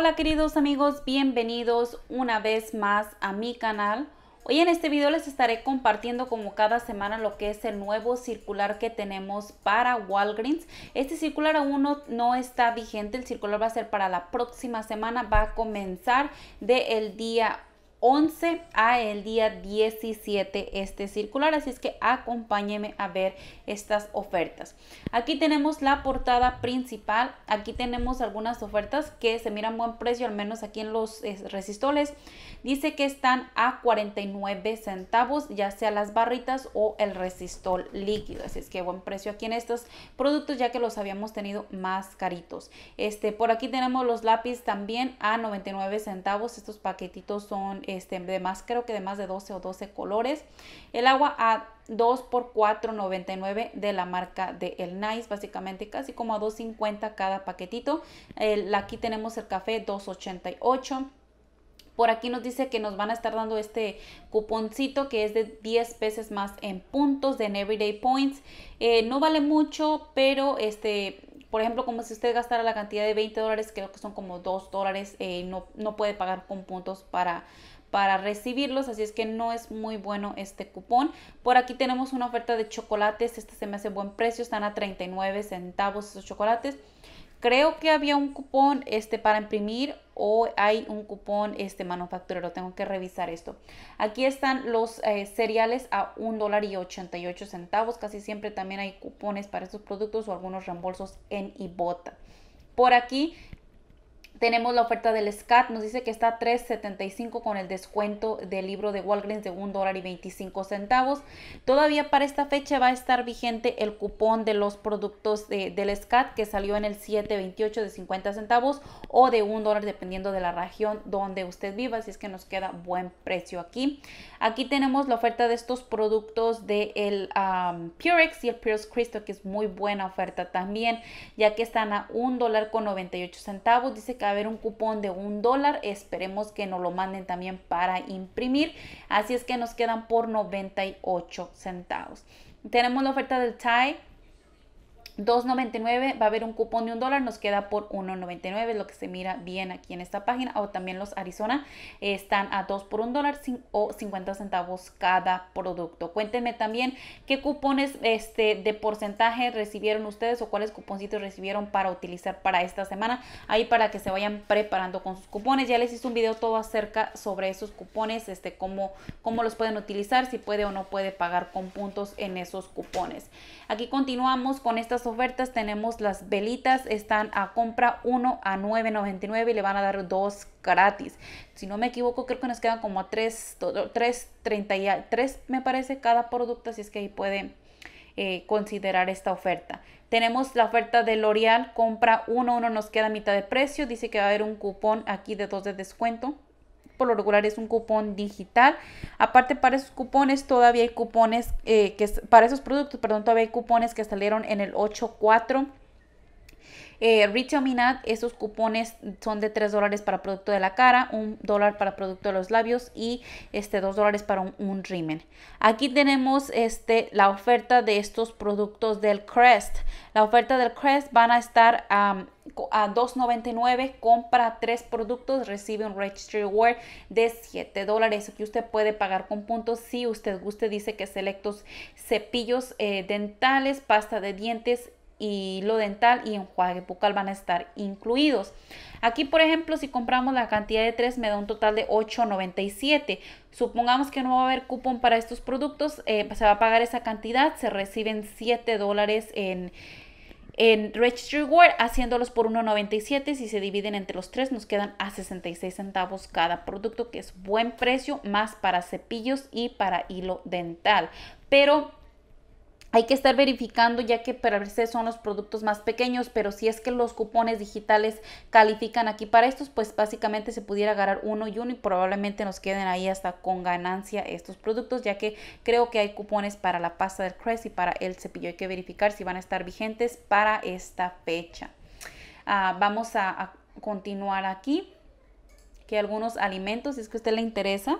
hola queridos amigos, bienvenidos una vez más a mi canal. Hoy en este video les estaré compartiendo como cada semana lo que es el nuevo circular que tenemos para Walgreens. Este circular aún no, está vigente, el circular va a ser para la próxima semana, va a comenzar del día día 11 a el día 17 este circular. Así es que acompáñeme a ver estas ofertas. Aquí tenemos la portada principal. Aquí tenemos algunas ofertas que se miran buen precio, al menos aquí en los eh, resistoles. Dice que están a 49 centavos, ya sea las barritas o el resistol líquido. Así es que buen precio aquí en estos productos, ya que los habíamos tenido más caritos. Este, por aquí tenemos los lápiz también a 99 centavos. Estos paquetitos son este, de más, creo que de más de 12 o 12 colores. El agua a 2 por 4.99 de la marca de El Nice, básicamente casi como a 2.50 cada paquetito. aquí tenemos el café 2.88. Por aquí nos dice que nos van a estar dando este cuponcito que es de 10 veces más en puntos de Everyday Points. Eh, no vale mucho, pero este, por ejemplo, como si usted gastara la cantidad de 20 dólares, creo que son como 2 dólares, eh, no, no, puede pagar con puntos para, para recibirlos, así es que no es muy bueno este cupón. Por aquí tenemos una oferta de chocolates, este se me hace buen precio, están a 39 centavos esos chocolates. Creo que había un cupón este para imprimir o hay un cupón este manufacturero. Tengo que revisar esto. Aquí están los eh, cereales a $1.88. dólar y centavos. Casi siempre también hay cupones para estos productos o algunos reembolsos en Ibota. Por aquí tenemos la oferta del SCAT, nos dice que está 3.75 con el descuento del libro de Walgreens de $1.25. dólar centavos. Todavía para esta fecha va a estar vigente el cupón de los productos de, del SCAT que salió en el 7.28 de 50 centavos o de $1 dólar dependiendo de la región donde usted viva, así es que nos queda buen precio aquí. Aquí tenemos la oferta de estos productos de el um, Purex y el Purex Crystal que es muy buena oferta también, ya que están a $1.98. dólar centavos. Dice que haber un cupón de un dólar. Esperemos que nos lo manden también para imprimir. Así es que nos quedan por 98 centavos. Tenemos la oferta del Thai 2.99 va a haber un cupón de un dólar, nos queda por 1.99, lo que se mira bien aquí en esta página. O también los Arizona eh, están a 2 por un dólar o 50 centavos cada producto. Cuéntenme también qué cupones este, de porcentaje recibieron ustedes o cuáles cuponcitos recibieron para utilizar para esta semana. Ahí para que se vayan preparando con sus cupones. Ya les hice un video todo acerca sobre esos cupones, este, cómo, cómo los pueden utilizar, si puede o no puede pagar con puntos en esos cupones. Aquí continuamos con estas ofertas tenemos las velitas, están a compra 1 a 9.99 y le van a dar dos gratis. Si no me equivoco, creo que nos quedan como 3, 3, me parece cada producto, así es que ahí puede eh, considerar esta oferta. Tenemos la oferta de L'Oreal, compra 1, 1 nos queda a mitad de precio, dice que va a haber un cupón aquí de 2 de descuento por lo regular es un cupón digital. Aparte para esos cupones todavía hay cupones, eh, que para esos productos, perdón, todavía cupones que salieron en el 84. Eh, Retail esos cupones son de 3 dólares para producto de la cara, 1 dólar para producto de los labios y este, 2 dólares para un, Aquí tenemos este, la oferta de estos productos del Crest. La oferta del Crest van a estar a $2.99 compra tres productos, recibe un Registry Award de 7 dólares que usted puede pagar con puntos si usted guste. Dice que selectos cepillos eh, dentales, pasta de dientes y lo dental y enjuague bucal van a estar incluidos. Aquí, por ejemplo, si compramos la cantidad de 3, me da un total de 8.97. Supongamos que no va a haber cupón para estos productos, eh, se va a pagar esa cantidad, se reciben 7 dólares en en Registry Ward, haciéndolos por 1.97. Si se dividen entre los tres, nos quedan a 66 centavos cada producto, que es buen precio, más para cepillos y para hilo dental. Pero hay que estar verificando ya que ver veces son los productos más pequeños, pero si es que los cupones digitales califican aquí para estos, pues básicamente se pudiera agarrar uno y uno y probablemente nos queden ahí hasta con ganancia estos productos, ya que creo que hay cupones para la pasta del Crest y para el cepillo. Hay que verificar si van a estar vigentes para esta fecha. Ah, vamos a, continuar aquí, que algunos alimentos, si es que a usted le interesa.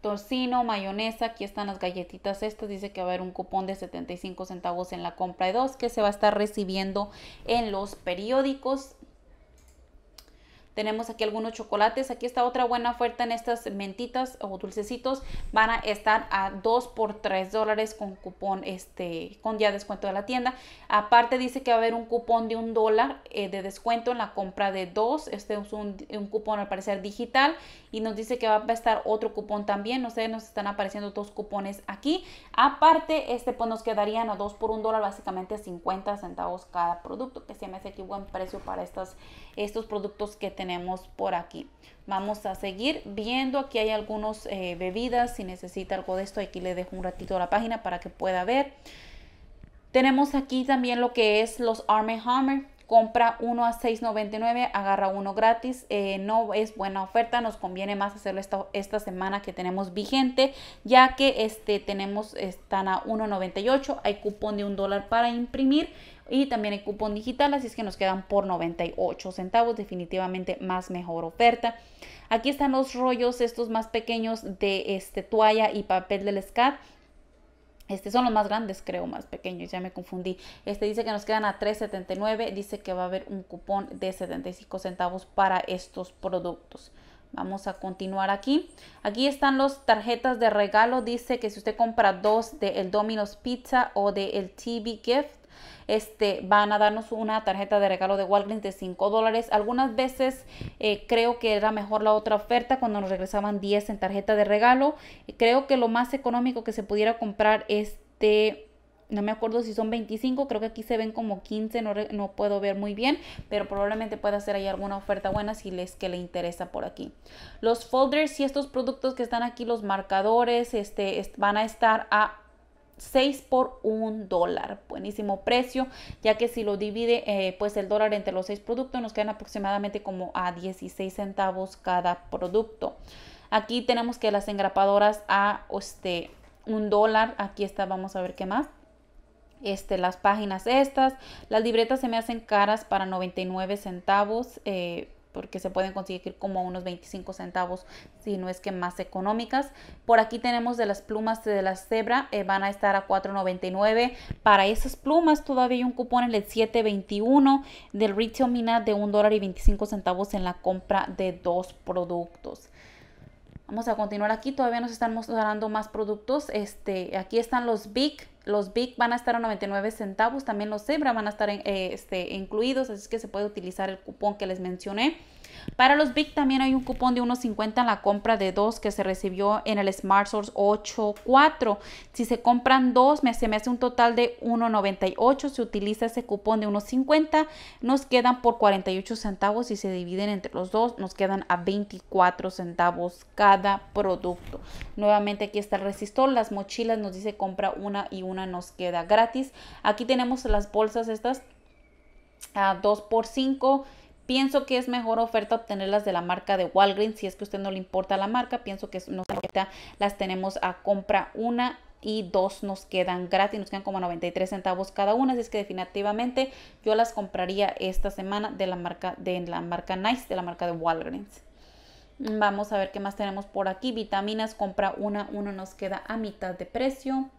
Torcino, mayonesa, aquí están las galletitas estas, dice que va a haber un cupón de 75 centavos en la compra de dos que se va a estar recibiendo en los periódicos tenemos aquí algunos chocolates. Aquí está otra buena oferta en estas mentitas o dulcecitos. Van a estar a 2 por 3 dólares con cupón, este, con ya descuento de la tienda. Aparte dice que va a haber un cupón de un dólar eh, de descuento en la compra de dos. Este es un, cupón al parecer digital. Y nos dice que va a estar otro cupón también. No sé, nos están apareciendo dos cupones aquí. Aparte, este pues nos quedarían a 2 por 1 dólar, básicamente 50 centavos cada producto. Que se me hace aquí buen precio para estas, estos productos que tenemos por aquí. Vamos a seguir viendo, aquí hay algunas eh, bebidas, si necesita algo de esto, aquí le dejo un ratito la página para que pueda ver. Tenemos aquí también lo que es los Arm Hammer, compra uno a 6.99, agarra uno gratis. Eh, no es buena oferta, nos conviene más hacerlo esta, semana que tenemos vigente, ya que este, tenemos, están a 1.98, hay cupón de un dólar para imprimir y también hay cupón digital, así es que nos quedan por 98 centavos, definitivamente más mejor oferta. Aquí están los rollos estos más pequeños de este, toalla y papel del SCAT este son los más grandes, creo, más pequeños, ya me confundí. Este dice que nos quedan a 3.79, dice que va a haber un cupón de 75 centavos para estos productos. Vamos a continuar aquí. Aquí están las tarjetas de regalo. Dice que si usted compra dos de el Domino's Pizza o de el TV Gift, este, van a darnos una tarjeta de regalo de Walgreens de 5 dólares. Algunas veces eh, creo que era mejor la otra oferta cuando nos regresaban 10 en tarjeta de regalo. Creo que lo más económico que se pudiera comprar este no me acuerdo si son 25, creo que aquí se ven como 15, no, no, puedo ver muy bien, pero probablemente pueda hacer ahí alguna oferta buena si les que le interesa por aquí. Los folders y estos productos que están aquí, los marcadores, este, van a estar a 6 por un dólar. Buenísimo precio, ya que si lo divide eh, pues el dólar entre los seis productos nos quedan aproximadamente como a 16 centavos cada producto. Aquí tenemos que las engrapadoras a este, un dólar. Aquí está, vamos a ver qué más. Este, las páginas estas. Las libretas se me hacen caras para 99 centavos. Eh, porque se pueden conseguir como unos 25 centavos, si no es que más económicas. Por aquí tenemos de las plumas de la cebra, eh, van a estar a $4.99. Para esas plumas todavía hay un cupón en el 7.21 del retail mina de $1.25 centavos en la compra de dos productos. Vamos a continuar aquí. Todavía nos están mostrando más productos. Este, aquí están los Big. Los Big van a estar a 99 centavos. También los Zebra van a estar eh, este, incluidos. Así que se puede utilizar el cupón que les mencioné. Para los Big también hay un cupón de 1.50 en la compra de dos que se recibió en el Smart Source 8.4. Si se compran dos, se me hace un total de 1.98. Si utiliza ese cupón de 1.50, nos quedan por 48 centavos y se dividen entre los dos, nos quedan a 24 centavos cada producto. Nuevamente aquí está el resistor, las mochilas nos dice compra una y una nos queda gratis. Aquí tenemos las bolsas estas a 2 por 5 Pienso que es mejor oferta obtenerlas de la marca de Walgreens. Si es que a usted no le importa la marca, pienso que nos las tenemos a compra una y dos nos quedan gratis, nos quedan como 93 centavos cada una, así es que definitivamente yo las compraría esta semana de la marca de la marca Nice, de la marca de Walgreens. Vamos a ver qué más tenemos por aquí. Vitaminas compra una, uno nos queda a mitad de precio.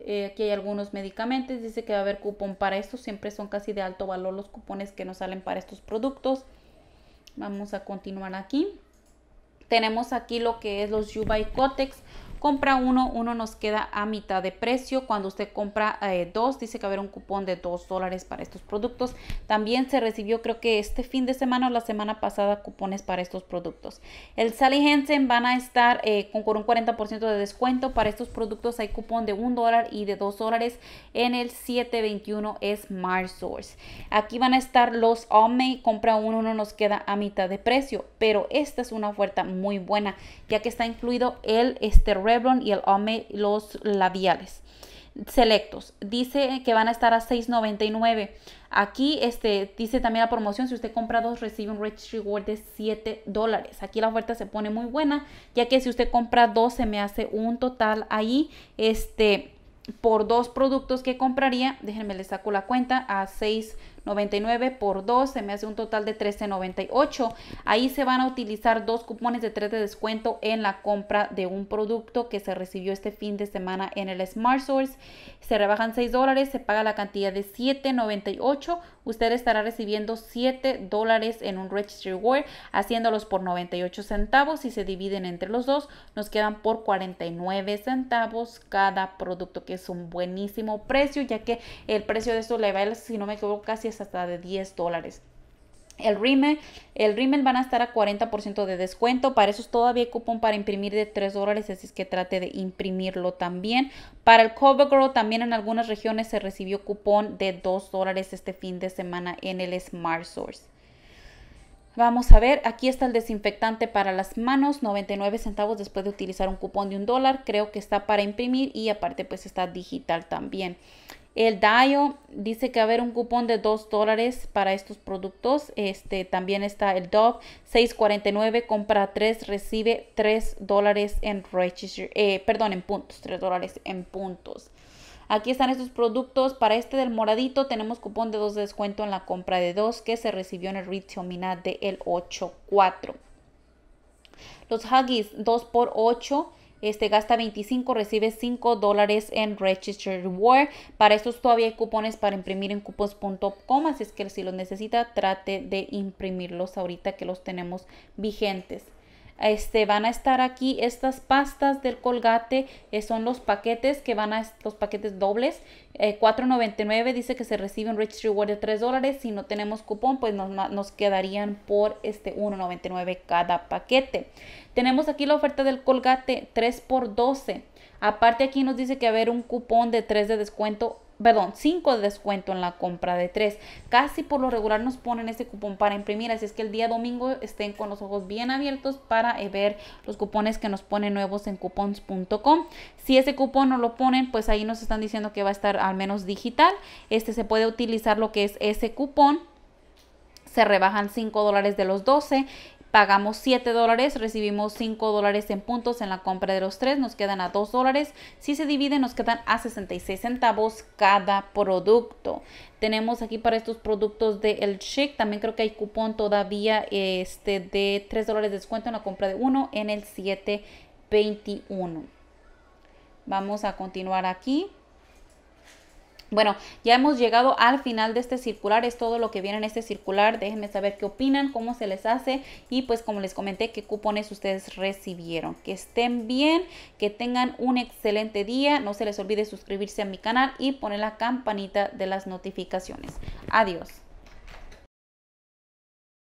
Eh, aquí hay algunos medicamentos, dice que va a haber cupón para esto, siempre son casi de alto valor los cupones que nos salen para estos productos. Vamos a continuar aquí. Tenemos aquí lo que es los Yubai compra uno, uno nos queda a mitad de precio. Cuando usted compra eh, dos, dice que haber un cupón de dos dólares para estos productos. También se recibió, creo que este fin de semana o la semana pasada, cupones para estos productos. El Sally Hansen van a estar eh, con, un 40% de descuento. Para estos productos hay cupón de un dólar y de dos dólares en el 721 Smart Source. Aquí van a estar los Omni, compra uno, uno nos queda a mitad de precio. Pero esta es una oferta muy buena, ya que está incluido el este Revlon y el Ome los labiales selectos. Dice que van a estar a $6.99. Aquí este, dice también la promoción, si usted compra dos recibe un Registry Reward de $7 dólares. Aquí la oferta se pone muy buena, ya que si usted compra dos se me hace un total ahí este, por dos productos que compraría, déjenme le saco la cuenta, a $6.99 99 por 2 se me hace un total de 13.98. Ahí se van a utilizar dos cupones de 3 de descuento en la compra de un producto que se recibió este fin de semana en el Smart Source. Se rebajan 6 dólares, se paga la cantidad de 7.98. Usted estará recibiendo 7 dólares en un Registry Ware haciéndolos por 98 centavos. y se dividen entre los dos, nos quedan por 49 centavos cada producto, que es un buenísimo precio, ya que el precio de estos le si no me equivoco, casi hasta de 10 dólares. El rime el rímel van a estar a 40% de descuento. Para eso todavía cupón para imprimir de 3 dólares, así es que trate de imprimirlo también. Para el CoverGirl también en algunas regiones se recibió cupón de 2 dólares este fin de semana en el Smart Source. Vamos a ver, aquí está el desinfectante para las manos, 99 centavos después de utilizar un cupón de un dólar. Creo que está para imprimir y aparte pues está digital también. El Dio dice que va a haber un cupón de 2 dólares para estos productos. Este también está el Dove 649, compra 3, recibe 3 dólares en register, eh, perdón, en puntos, 3 dólares en puntos. Aquí están estos productos. Para este del moradito tenemos cupón de 2 de descuento en la compra de 2 que se recibió en el Retail de del 84. Los Huggies 2 por 8 este gasta 25, recibe 5 dólares en Registered Reward. Para estos todavía hay cupones para imprimir en cupos.com, así es que si los necesita, trate de imprimirlos ahorita que los tenemos vigentes este, van a estar aquí estas pastas del colgate, eh, son los paquetes que van a, los paquetes dobles, $4.99 eh, dice que se recibe un Rich Reward de $3 dólares, si no tenemos cupón pues nos, quedarían por este $1.99 cada paquete. Tenemos aquí la oferta del colgate 3 por 12 Aparte aquí nos dice que haber un cupón de 3 de descuento perdón, 5 de descuento en la compra de 3. Casi por lo regular nos ponen ese cupón para imprimir, así es que el día domingo estén con los ojos bien abiertos para eh, ver los cupones que nos ponen nuevos en cupons.com. Si ese cupón no lo ponen, pues ahí nos están diciendo que va a estar al menos digital. Este se puede utilizar lo que es ese cupón se rebajan 5 dólares de los 12 pagamos 7 dólares, recibimos 5 dólares en puntos en la compra de los tres, nos quedan a 2 dólares. Si se divide, nos quedan a 66 centavos cada producto. Tenemos aquí para estos productos de El Chic, también creo que hay cupón todavía este, de 3 dólares de descuento en la compra de uno en el 721. Vamos a continuar aquí. Bueno, ya hemos llegado al final de este circular, es todo lo que viene en este circular, déjenme saber qué opinan, cómo se les hace y pues como les comenté, qué cupones ustedes recibieron. Que estén bien, que tengan un excelente día, no se les olvide suscribirse a mi canal y poner la campanita de las notificaciones. Adiós.